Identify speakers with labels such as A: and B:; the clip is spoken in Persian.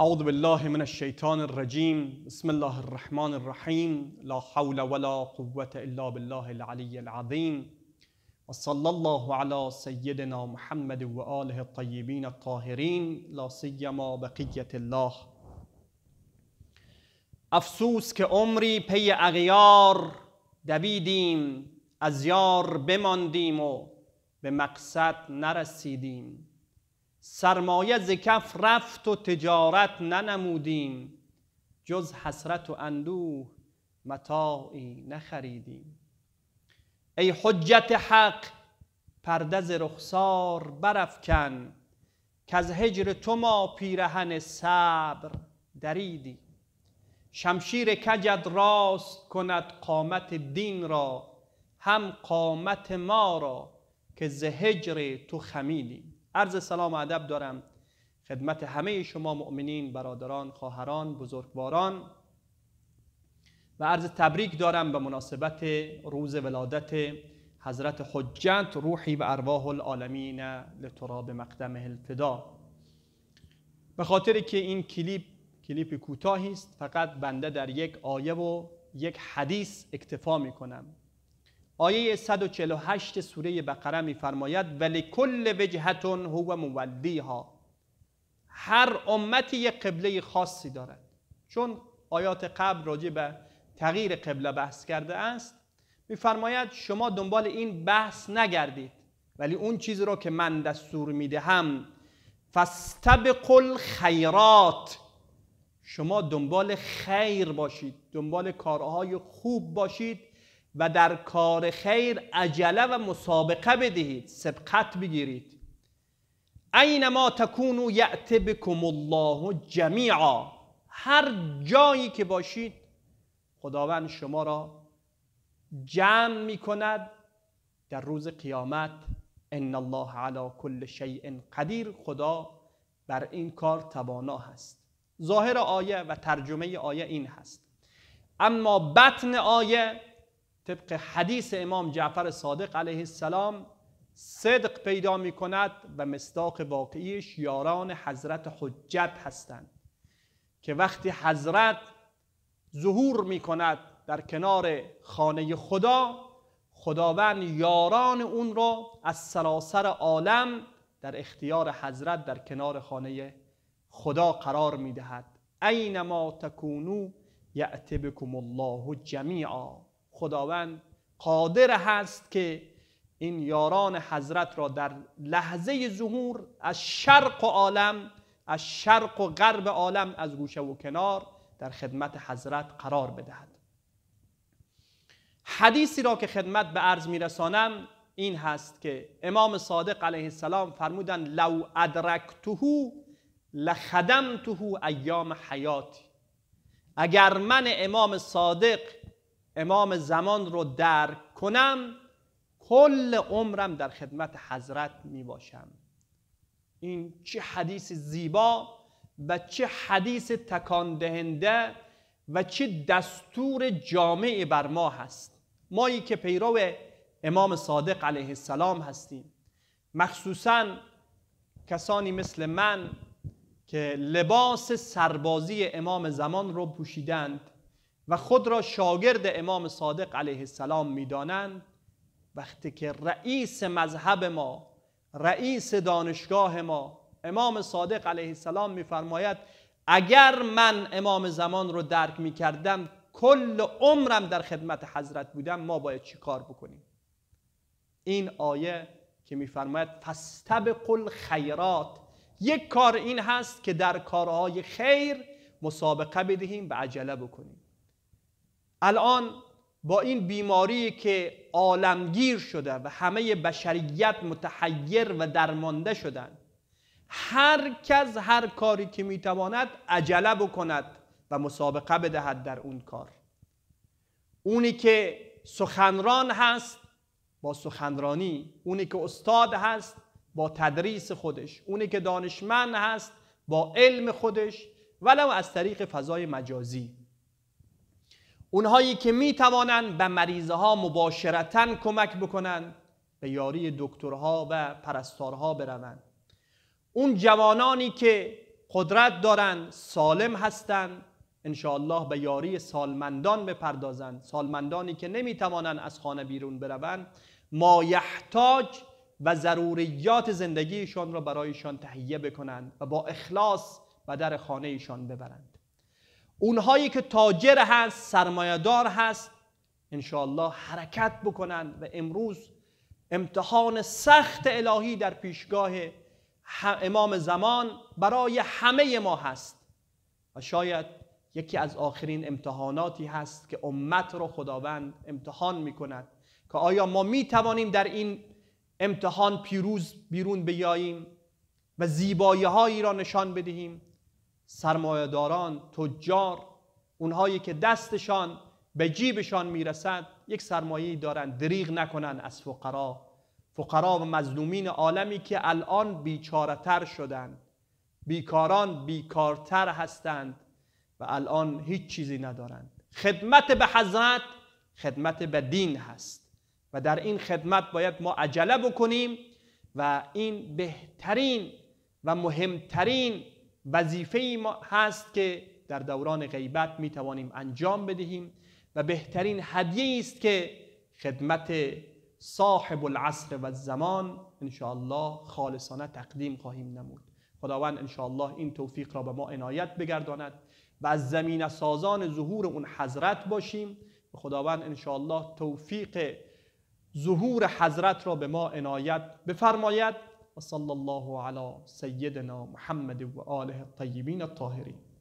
A: اعوذ بالله من الشیطان الرجیم بسم الله الرحمن الرحیم لا حول ولا قوة الا بالله العلي العظيم و الله على سيدنا محمد و آله الطیبین الطاهرین لا سیما بقیت الله افسوس که عمری پی اغیار دویدیم از یار بماندیم و به مقصد نرسیدیم سرمایه ز کف رفت و تجارت ننمودیم جز حسرت و اندوه متاعی نخریدیم ای حجت حق پرده ز رخسار برافکن از هجر تو ما پیرهن صبر دریدی شمشیر کجد راست کند قامت دین را هم قامت ما را که ز هجر تو خمیدیم عرض سلام و ادب دارم خدمت همه شما مؤمنین برادران خواهران بزرگواران و عرض تبریک دارم به مناسبت روز ولادت حضرت حجت روحی و ارواح العالمین لتراب مقدمه الفدا به خاطر که این کلیپ کلیپ کوتاهی است فقط بنده در یک آیه و یک حدیث اکتفا می کنم آیه 148 سوره بقره میفرماید کل وجهتون هو ها، هر امتی یک قبله خاصی دارد چون آیات قبل راجع به تغییر قبله بحث کرده است میفرماید شما دنبال این بحث نگردید ولی اون چیزی را که من دستور میدهم فاستبقوا الخیرات شما دنبال خیر باشید دنبال کارهای خوب باشید و در کار خیر عجله و مسابقه بدهید سبقت بگیرید اینما تکونو یعت بکم الله جمیعا هر جایی که باشید خداوند شما را جمع می کند در روز قیامت ان الله علی کل شیء قدیر خدا بر این کار توانا هست ظاهر آیه و ترجمه آیه این هست اما بطن آیه طبق حدیث امام جعفر صادق علیه السلام صدق پیدا می کند و مصداق واقعیش یاران حضرت حجت هستند که وقتی حضرت ظهور می کند در کنار خانه خدا خداوند یاران اون را از سراسر عالم در اختیار حضرت در کنار خانه خدا قرار می دهد اینما تکونو یعتبکم الله جمیعا خداوند قادر هست که این یاران حضرت را در لحظه ظهور از شرق و عالم از شرق و غرب عالم از گوشه و کنار در خدمت حضرت قرار بدهد حدیثی را که خدمت به عرض میرسانم این هست که امام صادق علیه السلام فرمودن لو ادرکته لخدمته ایام حیاتی اگر من امام صادق امام زمان رو درک کنم کل عمرم در خدمت حضرت می باشم این چه حدیث زیبا و چه حدیث تکان دهنده و چه دستور جامع بر ما هست مایی که پیرو امام صادق علیه السلام هستیم مخصوصا کسانی مثل من که لباس سربازی امام زمان رو پوشیدند و خود را شاگرد امام صادق علیه السلام میدانند وقتی که رئیس مذهب ما رئیس دانشگاه ما امام صادق علیه السلام میفرماید اگر من امام زمان رو درک کردم کل عمرم در خدمت حضرت بودم ما باید چی کار بکنیم این آیه که میفرماید قل خیرات یک کار این هست که در کارهای خیر مسابقه بدهیم و عجله بکنیم الان با این بیماری که عالمگیر شده و همه بشریت متحیر و درمانده شدند هر کس هر کاری که میتواند عجله بکند و مسابقه بدهد در اون کار اونی که سخنران هست با سخنرانی اونی که استاد هست با تدریس خودش اونی که دانشمند هست با علم خودش ولو از طریق فضای مجازی اونهایی که می توانند به مریضها ها مباشرتا کمک بکنند به یاری دکترها و پرستارها بروند اون جوانانی که قدرت دارند سالم هستند الله به یاری سالمندان بپردازند سالمندانی که توانند از خانه بیرون بروند مایحتاج و ضروریات زندگیشان را برایشان تهیه بکنند و با اخلاص به در خانهشان ببرند اونهایی که تاجر هست سرمایدار هست انشاءالله حرکت بکنن و امروز امتحان سخت الهی در پیشگاه امام زمان برای همه ما هست و شاید یکی از آخرین امتحاناتی هست که امت رو خداوند امتحان می کند که آیا ما می توانیم در این امتحان پیروز بیرون بیاییم و زیبایی هایی را نشان بدهیم سرمایهداران تجار اونهایی که دستشان به جیبشان میرسد یک سرمایه دارند دریغ نکنند از فقرا فقرا و مظلومین عالمی که الان بیچارتر شدند بیکاران بیکارتر هستند و الان هیچ چیزی ندارند خدمت به حضرت خدمت به دین هست و در این خدمت باید ما عجله بکنیم و این بهترین و مهمترین وظیفه ما هست که در دوران غیبت می توانیم انجام بدهیم و بهترین هدیه است که خدمت صاحب العصر و زمان الله خالصانه تقدیم خواهیم نمود خداوند الله این توفیق را به ما عنایت بگرداند و از زمین سازان ظهور اون حضرت باشیم و خداوند الله توفیق ظهور حضرت را به ما عنایت بفرماید وصلى الله على سيدنا محمد وآله الطيبين الطاهرين